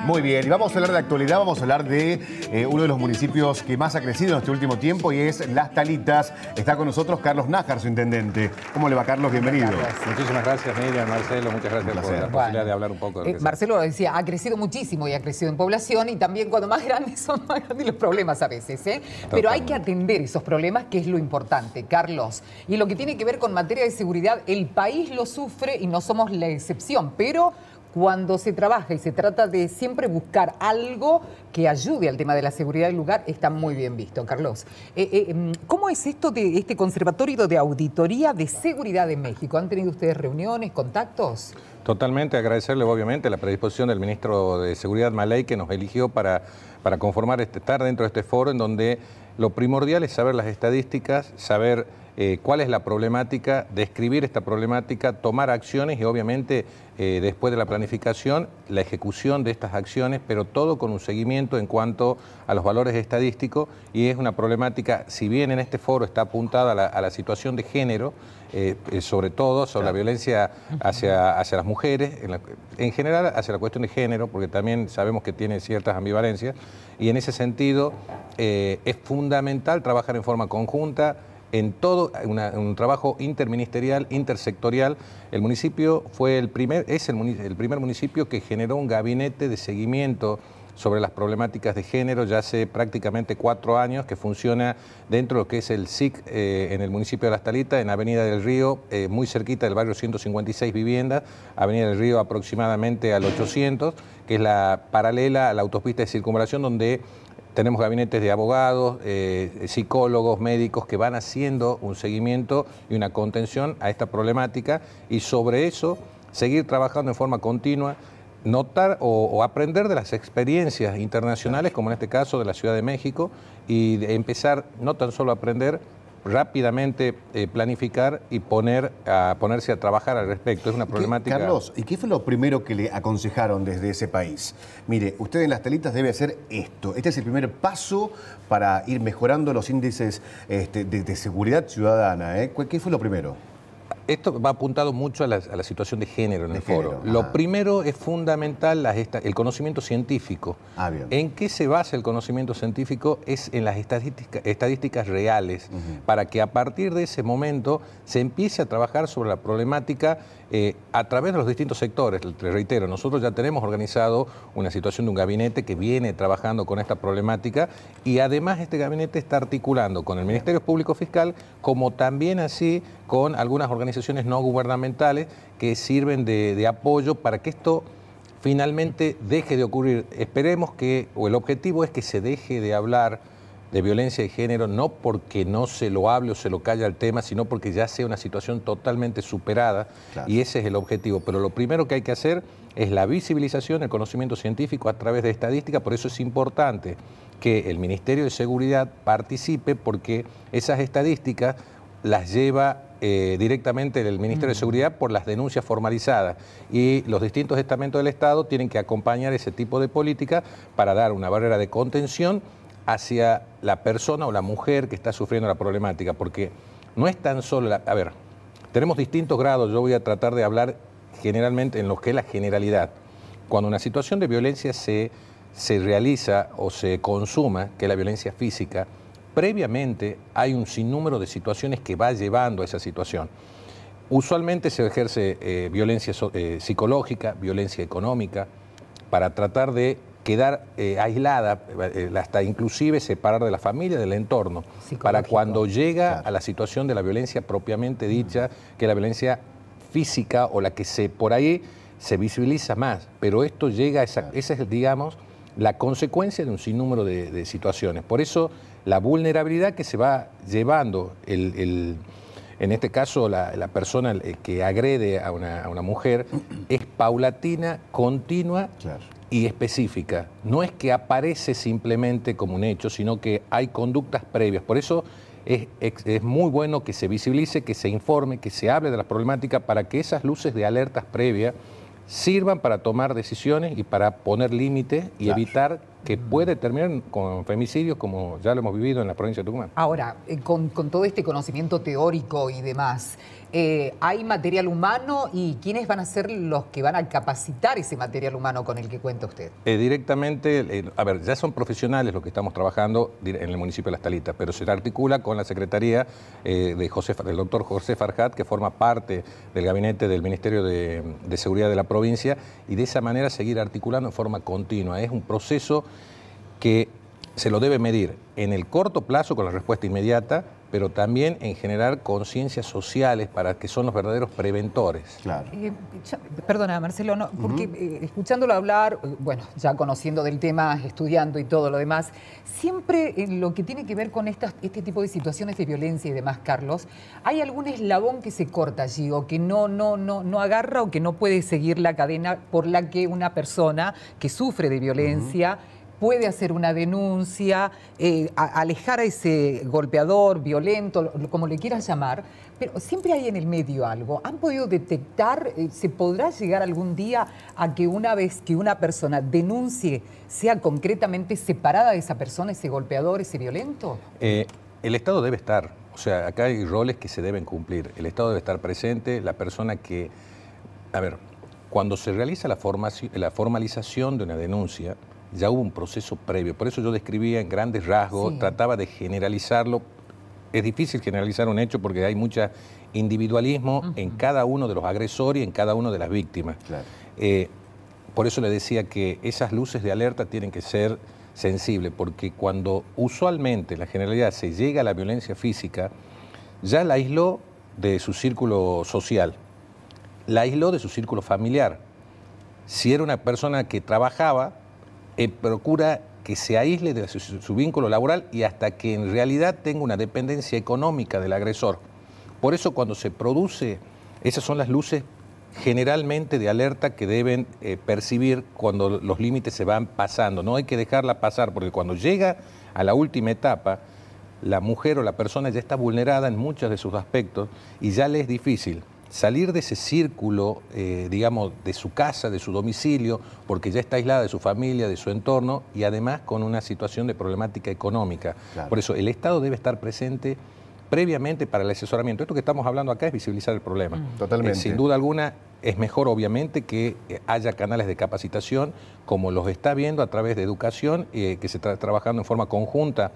Muy bien, y vamos a hablar de actualidad, vamos a hablar de eh, uno de los municipios que más ha crecido en este último tiempo y es Las Talitas. Está con nosotros Carlos Nájar, su intendente. ¿Cómo le va, Carlos? Bienvenido. Muchísimas gracias, Miriam, Marcelo, muchas gracias por la posibilidad de hablar un poco. Eh, Marcelo lo decía, ha crecido muchísimo y ha crecido en población y también cuando más grandes son más grandes los problemas a veces. ¿eh? Pero hay que atender esos problemas, que es lo importante, Carlos. Y lo que tiene que ver con materia de seguridad, el país lo sufre y no somos la excepción, pero cuando se trabaja y se trata de siempre buscar algo que ayude al tema de la seguridad del lugar, está muy bien visto, Carlos. Eh, eh, em, ¿Cómo es esto de este Conservatorio de Auditoría de Seguridad de México? ¿Han tenido ustedes reuniones, contactos? Totalmente, agradecerle obviamente la predisposición del ministro de Seguridad Malay que nos eligió para, para conformar, este, estar dentro de este foro en donde lo primordial es saber las estadísticas, saber eh, cuál es la problemática, describir esta problemática, tomar acciones y obviamente eh, después de la planificación, la ejecución de estas acciones, pero todo con un seguimiento en cuanto a los valores estadísticos y es una problemática, si bien en este foro está apuntada a la, situación de género, eh, sobre todo sobre la violencia hacia, las mujeres, en, general hacia la cuestión de género, porque también sabemos que tiene ciertas ambivalencias, y en ese sentido es fundamental trabajar en forma conjunta, en todo un trabajo interministerial, intersectorial. El municipio fue el primer, es el, primer municipio que generó un gabinete de seguimiento sobre las problemáticas de género ya hace prácticamente cuatro años que funciona dentro de lo que es el SIC eh, en el municipio de La Estalita en Avenida del Río, eh, muy cerquita del barrio 156 viviendas, Avenida del Río aproximadamente al 800, que es la paralela a la autopista de circunvalación donde tenemos gabinetes de abogados, eh, psicólogos, médicos que van haciendo un seguimiento y una contención a esta problemática y sobre eso seguir trabajando en forma continua, notar o, aprender de las experiencias internacionales, como en este caso de la Ciudad de México, y empezar no tan solo a aprender, rápidamente eh, planificar y poner a, ponerse a trabajar al respecto. Es una problemática. Carlos, ¿y qué fue lo primero que le aconsejaron desde ese país? Mire, usted en las telitas debe hacer esto. Este es el primer paso para ir mejorando los índices este, de, seguridad ciudadana. ¿eh? ¿Qué fue lo primero? Esto va apuntado mucho a la, situación de género en el foro. Lo primero es fundamental el conocimiento científico. Ah, ¿En qué se basa el conocimiento científico? Es en las estadísticas reales, para que a partir de ese momento se empiece a trabajar sobre la problemática eh, a través de los distintos sectores. les reitero, nosotros ya tenemos organizado una situación de un gabinete que viene trabajando con esta problemática y además este gabinete está articulando con el Ministerio Público Fiscal como también así con algunas organizaciones no gubernamentales que sirven de, de apoyo para que esto finalmente deje de ocurrir. Esperemos que, o el objetivo es que se deje de hablar de violencia de género, no porque no se lo hable o se lo calla el tema, sino porque ya sea una situación totalmente superada y ese es el objetivo. Pero lo primero que hay que hacer es la visibilización, el conocimiento científico a través de estadísticas, por eso es importante que el Ministerio de Seguridad participe porque esas estadísticas las lleva eh, directamente el Ministerio de Seguridad por las denuncias formalizadas y los distintos estamentos del Estado tienen que acompañar ese tipo de política para dar una barrera de contención hacia la persona o la mujer que está sufriendo la problemática, porque no es tan solo la... A ver, tenemos distintos grados, yo voy a tratar de hablar generalmente en lo que es la generalidad. Cuando una situación de violencia se, realiza o se consuma, que es la violencia física, previamente hay un sinnúmero de situaciones que va llevando a esa situación. Usualmente se ejerce eh, violencia eh, psicológica, violencia económica, para tratar de quedar eh, aislada, eh, eh, hasta inclusive separar de la familia, del entorno, para cuando llega a la situación de la violencia propiamente dicha, que que la violencia física o la que se por ahí se visibiliza más, pero esto llega esa, es, digamos, la consecuencia de un sinnúmero de, situaciones. Por eso la vulnerabilidad que se va llevando, el, en este caso la, persona que agrede a una, a una mujer, es paulatina, continua claro y específica. No es que aparece simplemente como un hecho, sino que hay conductas previas. Por eso es, muy bueno que se visibilice, que se informe, que se hable de las problemáticas para que esas luces de alertas previas sirvan para tomar decisiones y para poner límites y evitar que mm. puede terminar con femicidios como ya lo hemos vivido en la provincia de Tucumán. Ahora, eh, con, todo este conocimiento teórico y demás, eh, ¿hay material humano y quiénes van a ser los que van a capacitar ese material humano con el que cuenta usted? Eh, directamente, a ver, ya son profesionales los que estamos trabajando en el municipio de Las Talitas, pero se articula con la Secretaría del doctor José Farjat, que forma parte del gabinete del Ministerio de, de Seguridad de la provincia, y de esa manera seguir articulando en forma continua. Es un proceso que se lo debe medir en el corto plazo con la respuesta inmediata, pero también en generar conciencias sociales para que son los verdaderos preventores. Claro. Eh, perdona, Marcelo, porque eh, escuchándolo hablar, eh, bueno, ya conociendo del tema, estudiando y todo lo demás, siempre lo que tiene que ver con este tipo de situaciones de violencia y demás, Carlos, ¿hay algún eslabón que se corta allí o que no, no, no, no agarra o que no puede seguir la cadena por la que una persona que sufre de violencia puede hacer una denuncia, eh, alejar a ese golpeador, violento, como le quieras llamar, pero siempre hay en el medio algo. ¿Han podido detectar, eh, se podrá llegar algún día a que una vez que una persona denuncie, sea concretamente separada de esa persona, ese golpeador, ese violento? Eh, el Estado debe estar, o sea, acá hay roles que se deben cumplir. El Estado debe estar presente, la persona que... A ver, cuando se realiza la, la formalización de una denuncia, ya hubo un proceso previo. Por eso yo describía en grandes rasgos, trataba de generalizarlo. Es difícil generalizar un hecho porque hay mucho individualismo en cada uno de los agresores y en cada una de las víctimas. Eh, por eso le decía que esas luces de alerta tienen que ser sensibles, porque cuando usualmente, la generalidad, se llega a la violencia física, ya la aisló de su círculo social, la aisló de su círculo familiar. Si era una persona que trabajaba, eh, procura que se aísle de su, vínculo laboral y hasta que en realidad tenga una dependencia económica del agresor. Por eso cuando se produce, esas son las luces generalmente de alerta que deben eh, percibir cuando los límites se van pasando. No hay que dejarla pasar porque cuando llega a la última etapa, la mujer o la persona ya está vulnerada en muchos de sus aspectos y ya le es difícil salir de ese círculo, eh, digamos, de su casa, de su domicilio, porque ya está aislada de su familia, de su entorno y además con una situación de problemática económica. Por eso el Estado debe estar presente previamente para el asesoramiento. Esto que estamos hablando acá es visibilizar el problema. Mm. Eh, Totalmente. sin duda alguna, es mejor obviamente que eh, haya canales de capacitación, como los está viendo a través de educación, que se está trabajando en forma conjunta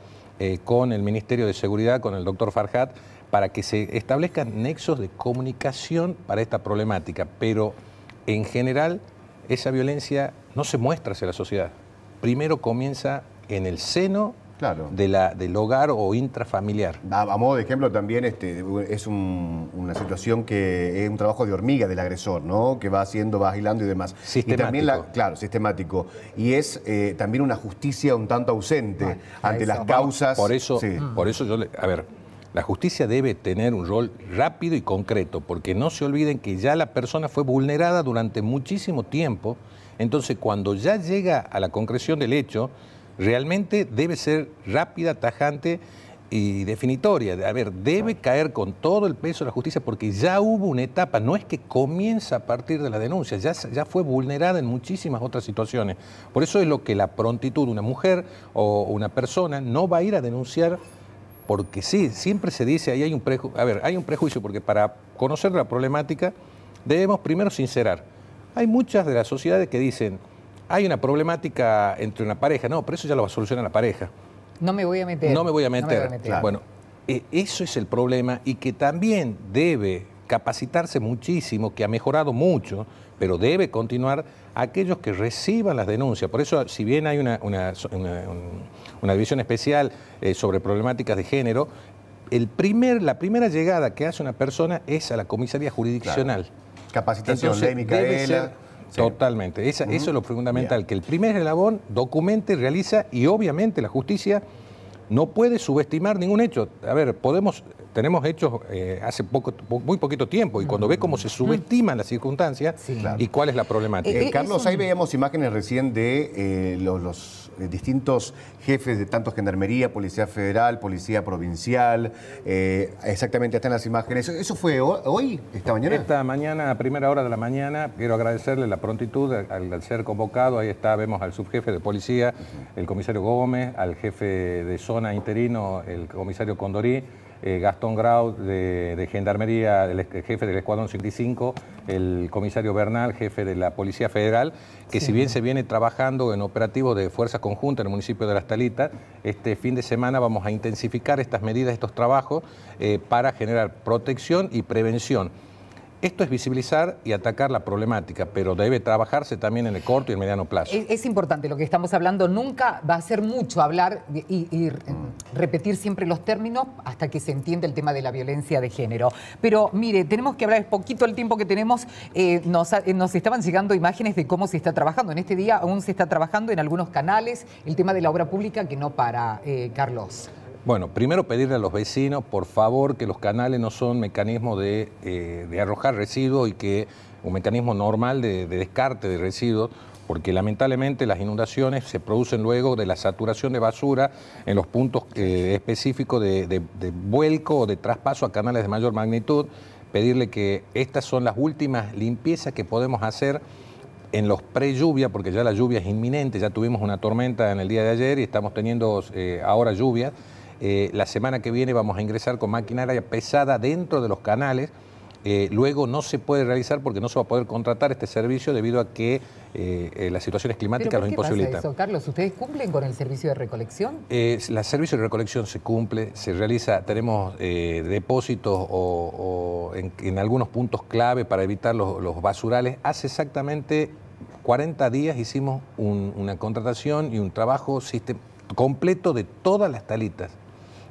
con el Ministerio de Seguridad, con el doctor Farhat, para que se establezcan nexos de comunicación para esta problemática, pero en general esa violencia no se muestra hacia la sociedad. Primero comienza en el seno claro. de la, del hogar o intrafamiliar. A, modo de ejemplo, también este, es una situación que es un trabajo de hormiga del agresor, ¿no? Que va haciendo, va aislando y demás. Sistemático. también la, claro, sistemático. Y es eh, también una justicia un tanto ausente ante las causas. Por eso, por eso yo, le, a ver, la justicia debe tener un rol rápido y concreto, porque no se olviden que ya la persona fue vulnerada durante muchísimo tiempo, entonces cuando ya llega a la concreción del hecho, realmente debe ser rápida, tajante y definitoria. A ver, debe caer con todo el peso de la justicia porque ya hubo una etapa, no es que comienza a partir de la denuncia, ya, ya fue vulnerada en muchísimas otras situaciones. Por eso es lo que la prontitud, una mujer o una persona no va a ir a denunciar porque sí, siempre se dice, ahí hay un prejuicio, a ver, hay un prejuicio, porque para conocer la problemática debemos primero sincerar. Hay muchas de las sociedades que dicen, hay una problemática entre una pareja, no, pero eso ya lo va a solucionar la pareja. No me voy a meter. No me voy a meter. Bueno, e-, eso es el problema y que también debe capacitarse muchísimo, que ha mejorado mucho, pero debe continuar aquellos que reciban las denuncias. Por eso, si bien hay una, división especial eh, sobre problemáticas de género, el primer, la primera llegada que hace una persona es a la comisaría jurisdiccional. Capacitación Entonces, Totalmente. Eso es lo fundamental, que el primer eslabón documente, realiza y obviamente la justicia no puede subestimar ningún hecho. A ver, podemos tenemos hechos eh, hace poco, muy poquito tiempo y cuando ve cómo se subestiman las circunstancias y cuál es la problemática. Eh, eh, Carlos, ahí veíamos imágenes recién de los, distintos jefes de tanto Gendarmería, Policía Federal, Policía Provincial, exactamente están las imágenes. ¿Eso fue hoy, esta mañana? Esta mañana, a primera hora de la mañana, quiero agradecerle la prontitud al ser convocado. Ahí está, vemos al subjefe de policía, el comisario Gómez, al jefe de zona interino, el comisario Condorí eh, Gastón Grau de, Gendarmería, el jefe del Escuadrón 65, el comisario Bernal, jefe de la Policía Federal, que si bien se viene trabajando en operativo de fuerza conjunta en el municipio de Las Talitas, este fin de semana vamos a intensificar estas medidas, estos trabajos, eh, para generar protección y prevención esto es visibilizar y atacar la problemática, pero debe trabajarse también en el corto y el mediano plazo. Es, importante lo que estamos hablando. Nunca va a ser mucho hablar y, repetir siempre los términos hasta que se entienda el tema de la violencia de género. Pero mire, tenemos que hablar, es poquito el tiempo que tenemos. Eh, nos, estaban llegando imágenes de cómo se está trabajando. En este día aún se está trabajando en algunos canales el tema de la obra pública que no para, eh, Carlos. Bueno, primero pedirle a los vecinos, por favor, que los canales no son mecanismos eh, de, arrojar residuos y que un mecanismo normal de, descarte de residuos, porque lamentablemente las inundaciones se producen luego de la saturación de basura en los puntos eh, específicos de, vuelco o de traspaso a canales de mayor magnitud. Pedirle que estas son las últimas limpiezas que podemos hacer en los pre-lluvia, porque ya la lluvia es inminente, ya tuvimos una tormenta en el día de ayer y estamos teniendo eh, ahora lluvias eh, la semana que viene vamos a ingresar con maquinaria pesada dentro de los canales. Eh, luego no se puede realizar porque no se va a poder contratar este servicio debido a que eh, las situaciones climáticas los imposibilitan. Pasa Carlos, ¿ustedes cumplen con el servicio de recolección? el servicio de recolección se cumple, se realiza, tenemos depósitos en, algunos puntos clave para evitar los, basurales. Hace exactamente 40 días hicimos una contratación y un trabajo completo de todas las talitas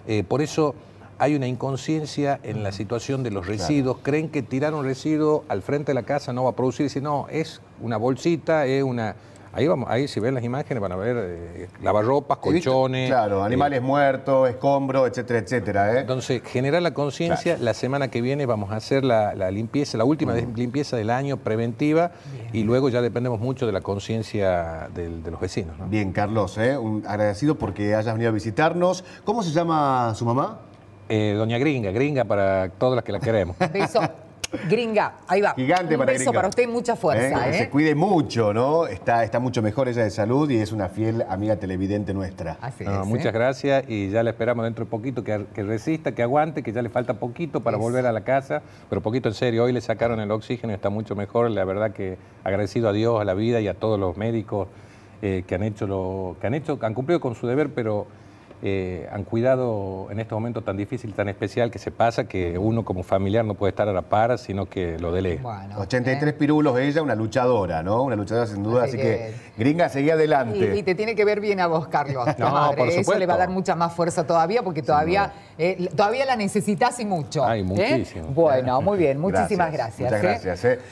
eh, por eso hay una inconsciencia en la situación de los residuos. Creen que tirar un residuo al frente de la casa no va a producir, No, es una bolsita, es una Ahí, vamos, ahí si ven las imágenes van a ver eh, lavarropas, colchones. Claro, eh, animales muertos, escombros, etcétera, etcétera. ¿eh? Entonces, generar la conciencia. La semana que viene vamos a hacer la, limpieza, la última limpieza del año preventiva y luego ya dependemos mucho de la conciencia de, los vecinos. Bien, Carlos, agradecido porque hayas venido a visitarnos. ¿Cómo se llama su mamá? doña Gringa, Gringa para todas las que la queremos. Gringa, ahí va. Gigante para beso para usted, mucha ¿Eh? fuerza. ¿eh? Se cuide mucho, ¿no? Está, está mucho mejor ella de salud y es una fiel amiga televidente nuestra. Muchas ¿eh? gracias y ya la esperamos dentro de poquito, que, resista, que aguante, que ya le falta poquito para volver a la casa, pero poquito en serio. Hoy le sacaron el oxígeno y está mucho mejor. La verdad que agradecido a Dios, a la vida y a todos los médicos que han hecho lo que han hecho, han cumplido con su deber, pero eh, han cuidado en este momento tan difícil, tan especial que se pasa, que uno como familiar no puede estar a la par, sino que lo delega. 83 ¿eh? pirulos ella, una luchadora, ¿no? Una luchadora sin duda, así, que, gringa, seguí adelante. Y, te tiene que ver bien a vos, Carlos. no, madre. Eso le va a dar mucha más fuerza todavía, porque todavía, eh, todavía la necesitas y mucho. Ay, muchísimo. Bueno, muy bien, muchísimas gracias. gracias Muchas gracias.